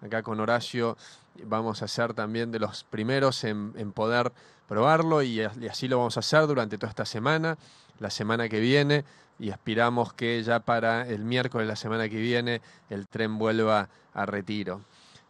acá con Horacio vamos a ser también de los primeros en, poder probarlo y, así lo vamos a hacer durante toda esta semana, la semana que viene y aspiramos que ya para el miércoles de la semana que viene el tren vuelva a retiro.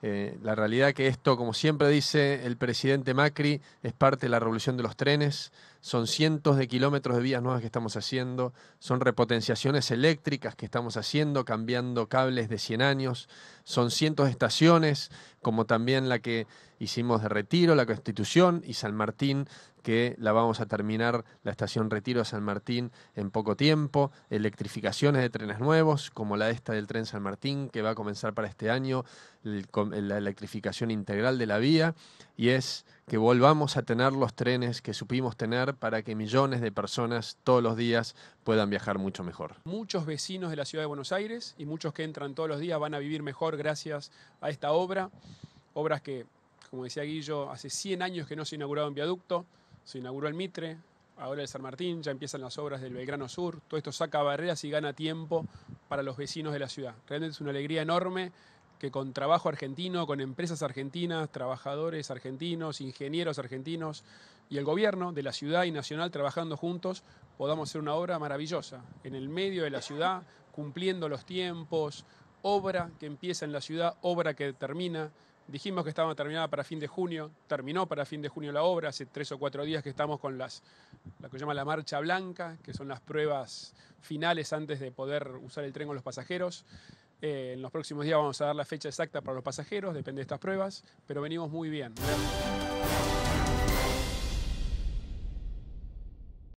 Eh, la realidad que esto, como siempre dice el presidente Macri, es parte de la revolución de los trenes. Son cientos de kilómetros de vías nuevas que estamos haciendo, son repotenciaciones eléctricas que estamos haciendo, cambiando cables de 100 años, son cientos de estaciones, como también la que hicimos de Retiro, la Constitución y San Martín, que la vamos a terminar, la estación Retiro de San Martín en poco tiempo, electrificaciones de trenes nuevos, como la esta del tren San Martín, que va a comenzar para este año, la electrificación integral de la vía, y es que volvamos a tener los trenes que supimos tener para que millones de personas todos los días puedan viajar mucho mejor. Muchos vecinos de la ciudad de Buenos Aires y muchos que entran todos los días van a vivir mejor gracias a esta obra. Obras que, como decía Guillo, hace 100 años que no se inauguraba un viaducto, se inauguró el Mitre, ahora el San Martín, ya empiezan las obras del Belgrano Sur, todo esto saca barreras y gana tiempo para los vecinos de la ciudad. Realmente es una alegría enorme que con trabajo argentino, con empresas argentinas, trabajadores argentinos, ingenieros argentinos y el gobierno de la ciudad y nacional trabajando juntos, podamos hacer una obra maravillosa, en el medio de la ciudad, cumpliendo los tiempos, obra que empieza en la ciudad, obra que termina. Dijimos que estaba terminada para fin de junio, terminó para fin de junio la obra, hace tres o cuatro días que estamos con las, lo que se llama la marcha blanca, que son las pruebas finales antes de poder usar el tren con los pasajeros. Eh, en los próximos días vamos a dar la fecha exacta para los pasajeros, depende de estas pruebas, pero venimos muy bien.